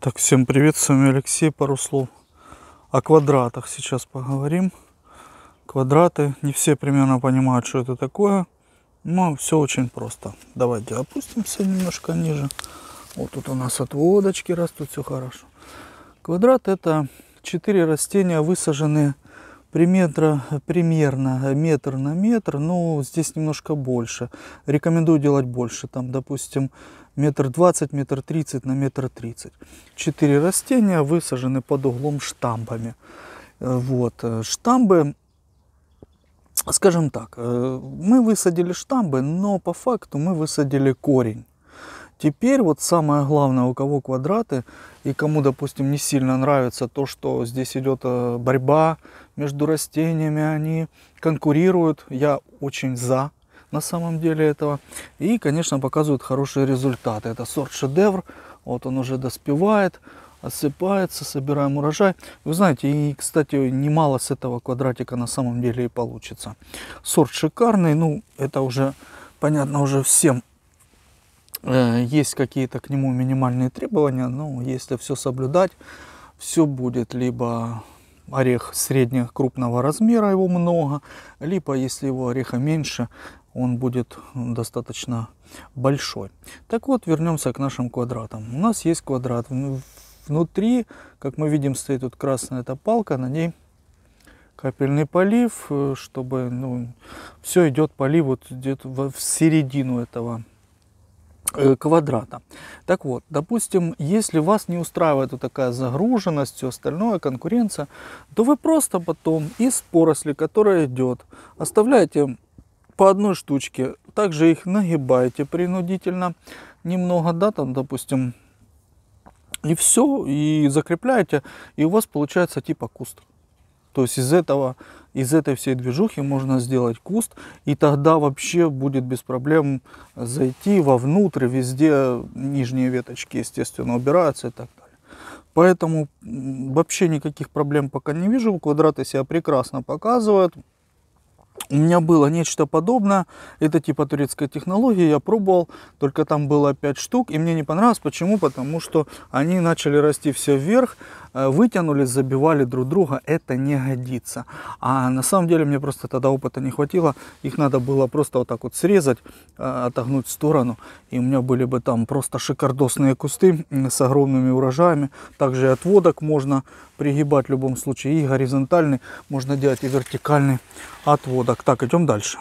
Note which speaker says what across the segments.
Speaker 1: Так, всем привет, с вами Алексей, пару слов о квадратах сейчас поговорим. Квадраты, не все примерно понимают, что это такое, но все очень просто. Давайте опустимся немножко ниже. Вот тут у нас отводочки растут, все хорошо. Квадрат это четыре растения, высаженные примерно, примерно метр на метр, но ну, здесь немножко больше. Рекомендую делать больше, там, допустим, метр двадцать, метр тридцать на метр тридцать. Четыре растения высажены под углом штамбами. Э, вот, э, штамбы, скажем так, э, мы высадили штамбы, но по факту мы высадили корень. Теперь вот самое главное, у кого квадраты и кому, допустим, не сильно нравится то, что здесь идет борьба между растениями, они конкурируют, я очень за, на самом деле этого. И, конечно, показывают хорошие результаты. Это сорт шедевр. Вот он уже доспевает, осыпается, собираем урожай. Вы знаете, и, кстати, немало с этого квадратика на самом деле и получится. Сорт шикарный. Ну, это уже, понятно, уже всем э, есть какие-то к нему минимальные требования, но если все соблюдать, все будет либо орех среднего крупного размера, его много, либо если его ореха меньше, он будет достаточно большой. Так вот, вернемся к нашим квадратам. У нас есть квадрат. Внутри, как мы видим, стоит тут красная эта палка, на ней капельный полив, э, чтобы ну, все идет полив вот где-то в середину этого э, квадрата. Так вот, допустим, если вас не устраивает вот такая загруженность, все остальное, конкуренция, то вы просто потом из поросли, которая идет, оставляете по одной штучке. Также их нагибаете принудительно немного, да, там, допустим, и все, и закрепляете, и у вас получается типа куст. То есть из этого, из этой всей движухи можно сделать куст, и тогда вообще будет без проблем зайти вовнутрь, везде нижние веточки, естественно, убираются и так далее. Поэтому вообще никаких проблем пока не вижу, квадраты себя прекрасно показывают. У меня было нечто подобное, это типа турецкой технологии, я пробовал, только там было 5 штук, и мне не понравилось. Почему? Потому что они начали расти все вверх, э, вытянулись, забивали друг друга, это не годится. А на самом деле мне просто тогда опыта не хватило, их надо было просто вот так вот срезать, э, отогнуть в сторону, и у меня были бы там просто шикардосные кусты с огромными урожаями. Также и отводок можно пригибать в любом случае, и горизонтальный, можно делать и вертикальный отводок так, так, идем дальше.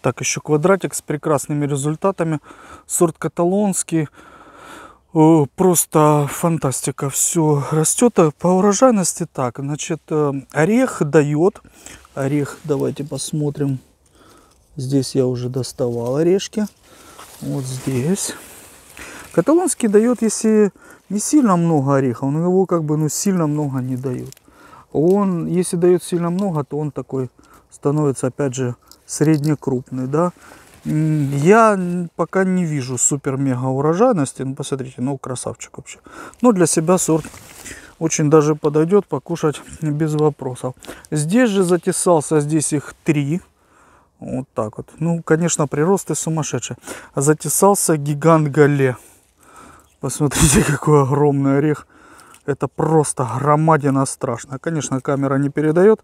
Speaker 1: Так, еще квадратик с прекрасными результатами. Сорт каталонский. Просто фантастика. Все растет. Э, по урожайности так. Значит, э, орех дает. Орех, давайте посмотрим. Здесь я уже доставал орешки. Вот здесь. Каталонский дает, если не сильно много ореха, он его как бы ну, сильно много не дает. Он, если дает сильно много, то он такой становится, опять же, среднекрупный, да. Я пока не вижу супер-мега урожайности, ну, посмотрите, ну, красавчик вообще. Но ну, для себя сорт очень даже подойдет, покушать без вопросов. Здесь же затесался, здесь их три, вот так вот. Ну, конечно, приросты сумасшедшие. Затесался гигант Гале. Посмотрите, какой огромный орех. Это просто громадина страшная. Конечно, камера не передает.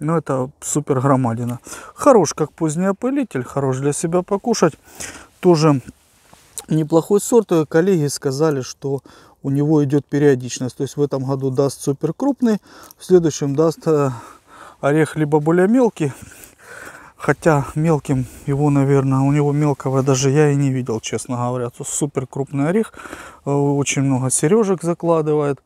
Speaker 1: Ну это супер громадина. Хорош как поздний опылитель, хорош для себя покушать. Тоже неплохой сорт. И э, коллеги сказали, что у него идет периодичность. То есть в этом году даст супер крупный, в следующем даст э, орех либо более мелкий. Хотя мелким его, наверное, у него мелкого даже я и не видел, честно говоря. супер крупный орех, э, очень много сережек закладывает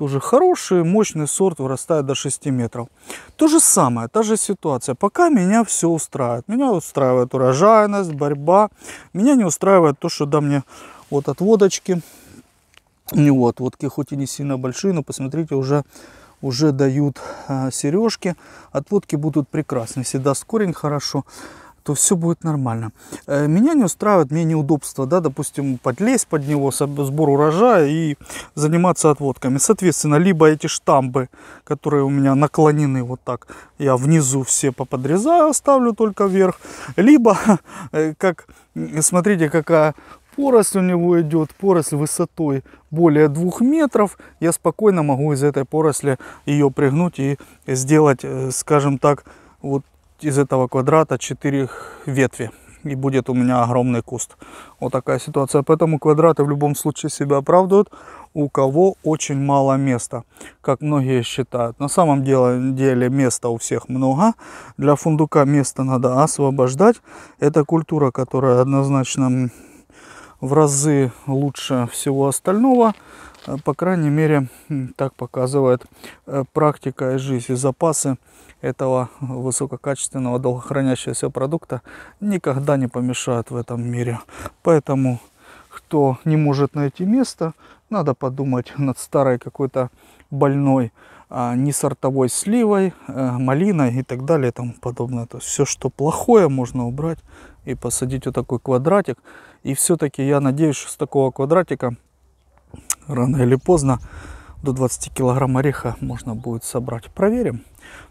Speaker 1: тоже хороший, мощный сорт вырастает до 6 метров. То же самое, та же ситуация. Пока меня все устраивает. Меня устраивает урожайность, борьба. Меня не устраивает то, что да, мне вот отводочки, водочки, не вот, водки хоть и не сильно большие, но посмотрите, уже уже дают а, сережки. Отводки будут прекрасны. Если даст корень хорошо, то все будет нормально. Э, меня не устраивает, мне неудобство, да, допустим, подлезть под него, сбор урожая и заниматься отводками. Соответственно, либо эти штамбы, которые у меня наклонены вот так, я внизу все поподрезаю, оставлю только вверх, либо, э, как, смотрите, какая поросль у него идет, поросль высотой более двух метров, я спокойно могу из этой поросли ее пригнуть и сделать, э, скажем так, вот из этого квадрата 4 ветви. И будет у меня огромный куст. Вот такая ситуация. Поэтому квадраты в любом случае себя оправдывают. У кого очень мало места, как многие считают. На самом деле места у всех много. Для фундука места надо освобождать. Это культура, которая однозначно в разы лучше всего остального. Э, по крайней мере, так показывает э, практика и жизнь. И запасы этого высококачественного долгохранящегося продукта никогда не помешают в этом мире. Поэтому, кто не может найти место, надо подумать над старой какой-то больной а не сортовой сливой, э, малиной и так далее и тому подобное. То есть все, что плохое, можно убрать и посадить вот такой квадратик. И все-таки я надеюсь, что с такого квадратика рано или поздно до 20 килограмм ореха можно будет собрать. Проверим.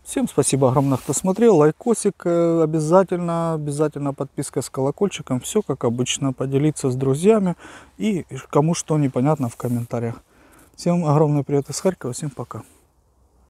Speaker 1: Всем спасибо огромное, кто смотрел. Лайкосик э, обязательно, обязательно подписка с колокольчиком. Все как обычно, поделиться с друзьями и кому что непонятно в комментариях. Всем огромный привет из Харькова, всем пока.